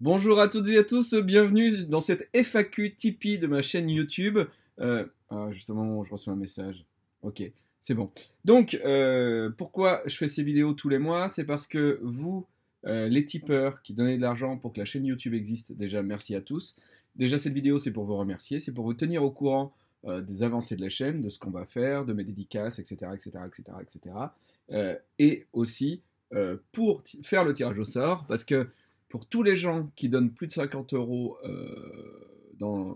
Bonjour à toutes et à tous, bienvenue dans cette FAQ Tipeee de ma chaîne YouTube. Euh, ah, justement, je reçois un message. Ok, c'est bon. Donc, euh, pourquoi je fais ces vidéos tous les mois C'est parce que vous, euh, les tipeurs qui donnez de l'argent pour que la chaîne YouTube existe, déjà merci à tous. Déjà, cette vidéo, c'est pour vous remercier, c'est pour vous tenir au courant des avancées de la chaîne, de ce qu'on va faire, de mes dédicaces, etc., etc., etc., etc. et aussi pour faire le tirage au sort, parce que pour tous les gens qui donnent plus de 50 euros euh,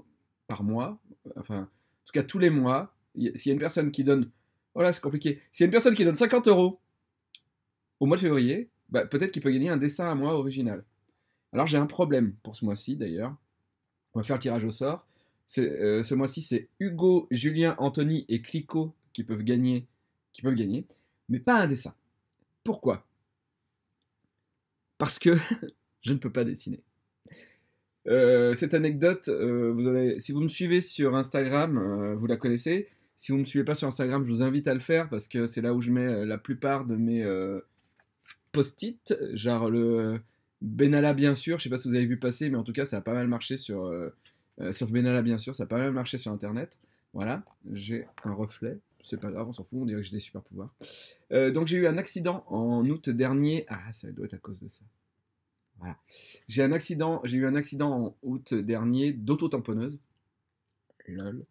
par mois, enfin, en tout cas tous les mois, s'il y a une personne qui donne. Voilà, c'est compliqué. S'il y a une personne qui donne 50 euros au mois de février, bah, peut-être qu'il peut gagner un dessin à moi original. Alors j'ai un problème pour ce mois-ci d'ailleurs. On va faire le tirage au sort. Euh, ce mois-ci, c'est Hugo, Julien, Anthony et Clico qui peuvent gagner, qui peuvent gagner, mais pas un dessin. Pourquoi Parce que je ne peux pas dessiner. Euh, cette anecdote, euh, si vous me suivez sur Instagram, euh, vous la connaissez. Si vous ne me suivez pas sur Instagram, je vous invite à le faire parce que c'est là où je mets la plupart de mes post-it. Genre le Benalla, bien sûr. Je sais pas si vous avez vu passer, mais en tout cas, ça a pas mal marché sur, sur Benalla, bien sûr. Ça a pas mal marché sur Internet. Voilà, j'ai un reflet. C'est pas grave, on s'en fout, on dirait que j'ai des super pouvoirs. donc j'ai eu un accident en août dernier. Ah, ça doit être à cause de ça. J'ai eu un accident en août dernier d'auto-tamponneuse. Lol.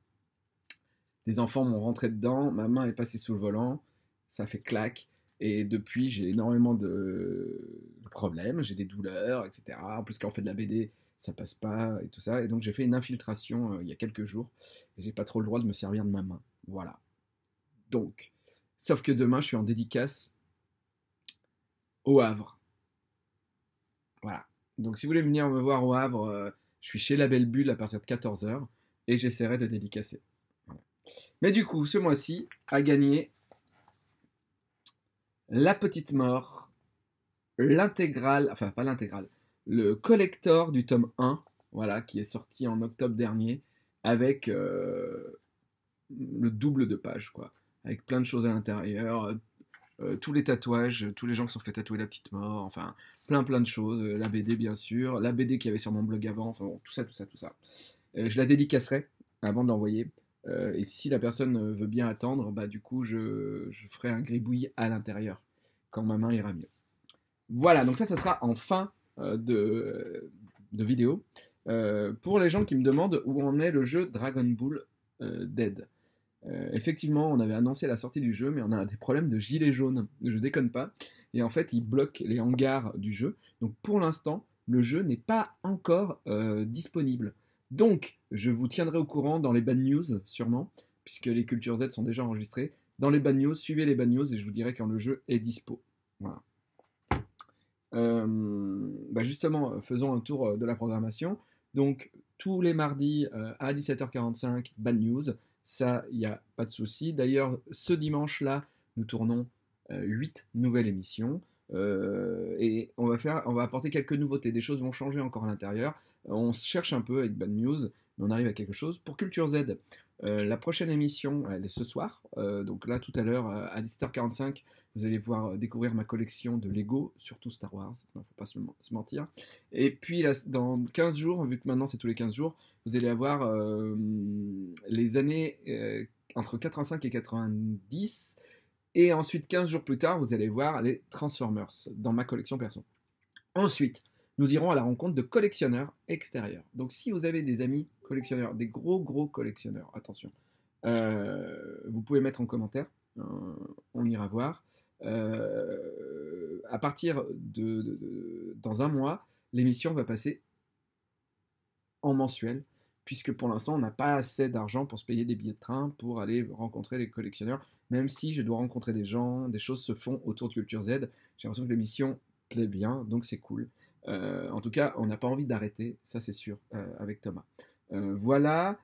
Des enfants m'ont rentré dedans, ma main est passée sous le volant, ça fait claque. Et depuis, j'ai énormément de, problèmes, j'ai des douleurs, etc. En plus, quand on fait de la BD, ça passe pas et tout ça. Et donc, j'ai fait une infiltration euh, il y a quelques jours et j'ai pas trop le droit de me servir de ma main. Voilà. Donc, sauf que demain, je suis en dédicace au Havre donc si vous voulez venir me voir au Havre, euh, je suis chez La Belle Bulle à partir de 14h et j'essaierai de dédicacer. Mais du coup, ce mois-ci, a gagné La Petite Mort, l'intégrale, enfin pas l'intégrale, le collector du tome 1, voilà, qui est sorti en octobre dernier avec euh, le double de pages, quoi. Avec plein de choses à l'intérieur, euh, tous les tatouages, euh, tous les gens qui sont fait tatouer la petite mort, enfin plein plein de choses, euh, la BD bien sûr, la BD qu'il y avait sur mon blog avant, enfin bon, tout ça, tout ça, tout ça. je la dédicacerai avant de l'envoyer. et si la personne veut bien attendre, bah du coup je, ferai un gribouille à l'intérieur quand ma main ira mieux. Voilà, donc ça, ça sera en fin de, de, vidéo. pour les gens qui me demandent où en est le jeu Dragon Ball Dead. Euh, effectivement, on avait annoncé la sortie du jeu, mais on a des problèmes de gilets jaunes. Je déconne pas. Et en fait, ils bloquent les hangars du jeu. Donc pour l'instant, le jeu n'est pas encore euh, disponible. Donc, je vous tiendrai au courant dans les bad news, sûrement, puisque les cultures Z sont déjà enregistrées. Dans les bad news, suivez les bad news et je vous dirai quand le jeu est dispo. Voilà. Euh, bah, justement, faisons un tour de la programmation. Donc, tous les mardis à 17h45, bad news. Ça, il n'y a pas de souci. D'ailleurs, ce dimanche-là, nous tournons euh, huit 8 nouvelles émissions. Euh, et on va, faire, on va apporter quelques nouveautés. Des choses vont changer encore à l'intérieur. On se cherche un peu avec Bad News, mais on arrive à quelque chose. Pour Culture Z, euh, la prochaine émission, elle est ce soir. Euh, donc là, tout à l'heure, à 17h45, vous allez voir découvrir ma collection de Lego, surtout Star Wars. Il ne faut pas se, mentir. Et puis, dans 15 jours, vu que maintenant c'est tous les 15 jours, vous allez avoir les années entre 85 et 90 et ensuite, 15 jours plus tard, vous allez voir les Transformers dans ma collection perso. Ensuite, nous irons à la rencontre de collectionneurs extérieurs. Donc si vous avez des amis collectionneurs, des gros gros collectionneurs, attention, euh, vous pouvez mettre en commentaire, euh, on ira voir. Euh, à partir de, dans un mois, l'émission va passer en mensuel puisque pour l'instant, on n'a pas assez d'argent pour se payer des billets de train, pour aller rencontrer les collectionneurs, même si je dois rencontrer des gens, des choses se font autour de Culture Z. J'ai l'impression que l'émission plaît bien, donc c'est cool. Euh, en tout cas, on n'a pas envie d'arrêter, ça c'est sûr, euh, avec Thomas. Euh, voilà.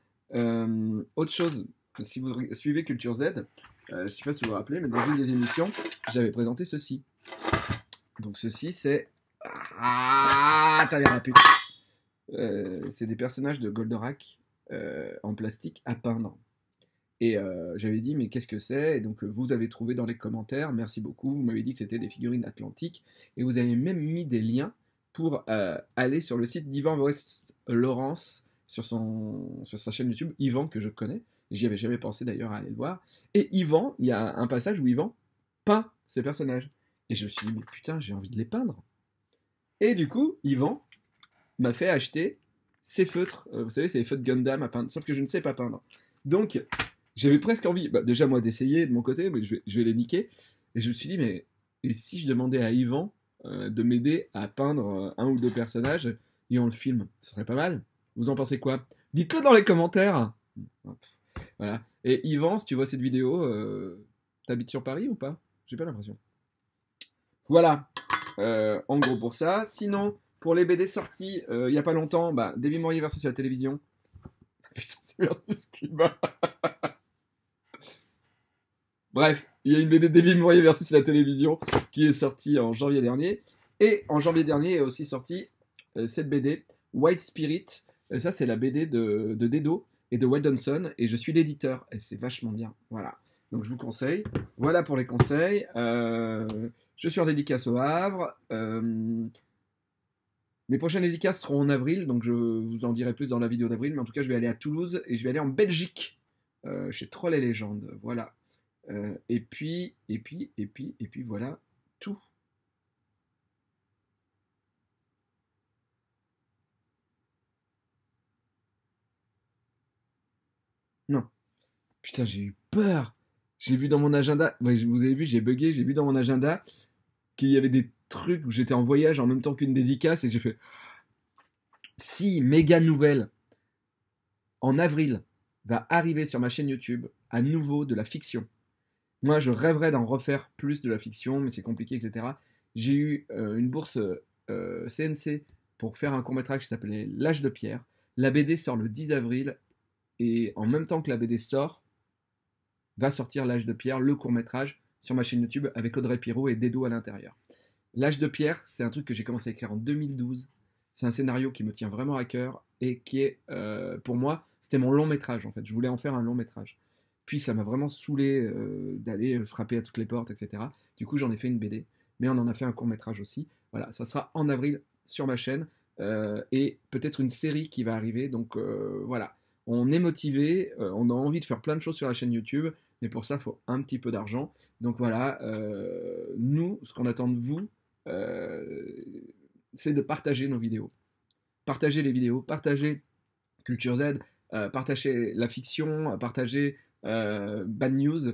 autre chose, si vous suivez Culture Z, je ne sais pas si vous vous rappelez, mais dans une des émissions, j'avais présenté ceci. Donc ceci, c'est... Ah, T'avais bien la euh, c'est des personnages de Goldorak euh, en plastique à peindre. Et euh, j'avais dit, mais qu'est-ce que c'est Et donc, vous avez trouvé dans les commentaires, merci beaucoup, vous m'avez dit que c'était des figurines atlantiques, et vous avez même mis des liens pour aller sur le site d'Ivan West Laurence, sur, son, sur sa chaîne YouTube, Ivan, que je connais, j'y avais jamais pensé d'ailleurs à aller le voir, et Ivan, il y a un passage où Ivan peint ces personnages. Et je me suis dit, mais putain, j'ai envie de les peindre. Et du coup, Yvan m'a fait acheter ces feutres. Euh, vous savez, c'est les feutres Gundam à peindre, sauf que je ne sais pas peindre. Donc, j'avais presque envie, bah, déjà moi, d'essayer de mon côté, mais je vais, je vais, les niquer. Et je me suis dit, mais et si je demandais à Yvan euh, de m'aider à peindre euh, un ou deux personnages et on le filme Ce serait pas mal. Vous en pensez quoi Dites-le dans les commentaires Voilà. Et Yvan, si tu vois cette vidéo, euh, t'habites sur Paris ou pas J'ai pas l'impression. Voilà. en gros pour ça. Sinon, pour les BD sorties euh, il n'y a pas longtemps, bah, David versus versus la télévision. Putain, c'est versus Bref, il y a une BD David Morier versus la télévision qui est sortie en janvier dernier. Et en janvier dernier est aussi sortie euh, cette BD, White Spirit. Euh, ça, c'est la BD de, de, Dedo et de Walt Et je suis l'éditeur. Et c'est vachement bien. Voilà. Donc je vous conseille. Voilà pour les conseils. je suis en dédicace au Havre. Mes prochaines dédicaces seront en avril, donc je vous en dirai plus dans la vidéo d'avril, mais en tout cas, je vais aller à Toulouse et je vais aller en Belgique, euh, chez Troll et Légende. Voilà. Euh, et puis, et puis, et puis, et puis, voilà tout. Non. Putain, j'ai eu peur. J'ai vu dans mon agenda. vous avez vu, j'ai bugué, j'ai vu dans mon agenda qu'il y avait des trucs où j'étais en voyage en même temps qu'une dédicace et j'ai fait si méga nouvelle en avril va arriver sur ma chaîne YouTube à nouveau de la fiction. Moi, je rêverais d'en refaire plus de la fiction, mais c'est compliqué, etc. J'ai eu euh, une bourse CNC euh, pour faire un court métrage qui s'appelait L'âge de pierre. La BD sort le 10 avril et en même temps que la BD sort, va sortir L'âge de pierre, le court métrage sur ma chaîne YouTube avec Audrey Pirot et Dedo à l'intérieur. L'âge de pierre, c'est un truc que j'ai commencé à écrire en 2012. C'est un scénario qui me tient vraiment à cœur et qui est, euh, pour moi, c'était mon long métrage en fait. Je voulais en faire un long métrage. Puis ça m'a vraiment saoulé euh, d'aller frapper à toutes les portes, etc. Du coup, j'en ai fait une BD, mais on en a fait un court métrage aussi. Voilà, ça sera en avril sur ma chaîne euh, et peut-être une série qui va arriver. Donc voilà, on est motivé, on a envie de faire plein de choses sur la chaîne YouTube. Mais pour ça, il faut un petit peu d'argent. Donc voilà, euh, nous, ce qu'on attend de vous, euh, c'est de partager nos vidéos. partager les vidéos, partager Culture Z, euh, partager la fiction, partager Bad News.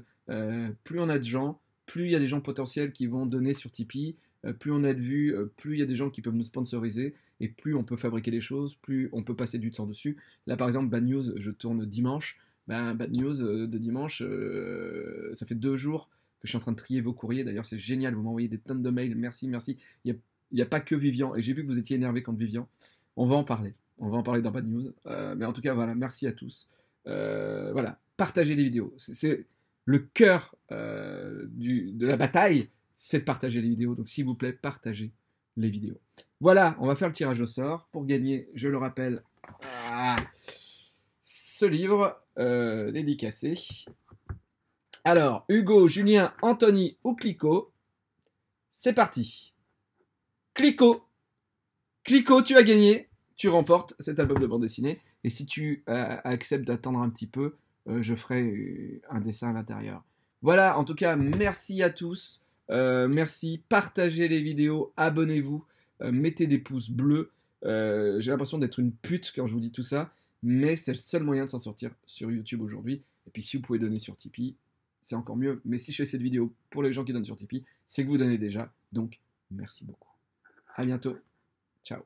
plus on a de gens, plus il y a des gens potentiels qui vont donner sur Tipeee, plus on a de vues, plus il y a des gens qui peuvent nous sponsoriser, et plus on peut fabriquer des choses, plus on peut passer du temps dessus. Là, par exemple, Bad News, je tourne dimanche. Bah, bad News euh, de dimanche, euh, ça fait deux jours que je suis en train de trier vos courriers. D'ailleurs, c'est génial, vous m'envoyez des tonnes de mails. Merci, merci. Il n'y a, pas que Vivian. Et j'ai vu que vous étiez énervé contre Vivian. On va en parler. On va en parler dans Bad News. Euh, mais en tout cas, voilà, merci à tous. voilà, partagez les vidéos. C'est le cœur de la bataille, c'est de partager les vidéos. Donc, s'il vous plaît, partagez les vidéos. Voilà, on va faire le tirage au sort. Pour gagner, je le rappelle, ah, livre euh, dédicacé. Alors, Hugo, Julien, Anthony ou Clico, c'est parti. Clico, Clico, tu as gagné, tu remportes cet album de bande dessinée. Et si tu euh, acceptes d'attendre un petit peu, euh, je ferai un dessin à l'intérieur. Voilà, en tout cas, merci à tous. merci, partagez les vidéos, abonnez-vous, mettez des pouces bleus. J'ai l'impression d'être une pute quand je vous dis tout ça mais c'est le seul moyen de s'en sortir sur YouTube aujourd'hui. Et puis si vous pouvez donner sur Tipeee, c'est encore mieux. Mais si je fais cette vidéo pour les gens qui donnent sur Tipeee, c'est que vous donnez déjà. Donc, merci beaucoup. À bientôt. Ciao.